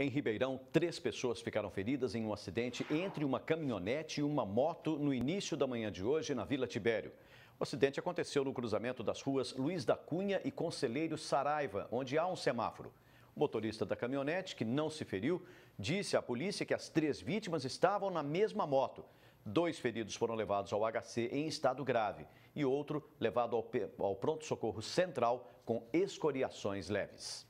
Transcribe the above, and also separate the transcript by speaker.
Speaker 1: Em Ribeirão, três pessoas ficaram feridas em um acidente entre uma caminhonete e uma moto no início da manhã de hoje na Vila Tibério. O acidente aconteceu no cruzamento das ruas Luiz da Cunha e Conselheiro Saraiva, onde há um semáforo. O motorista da caminhonete, que não se feriu, disse à polícia que as três vítimas estavam na mesma moto. Dois feridos foram levados ao HC em estado grave e outro levado ao, ao pronto-socorro central com escoriações leves.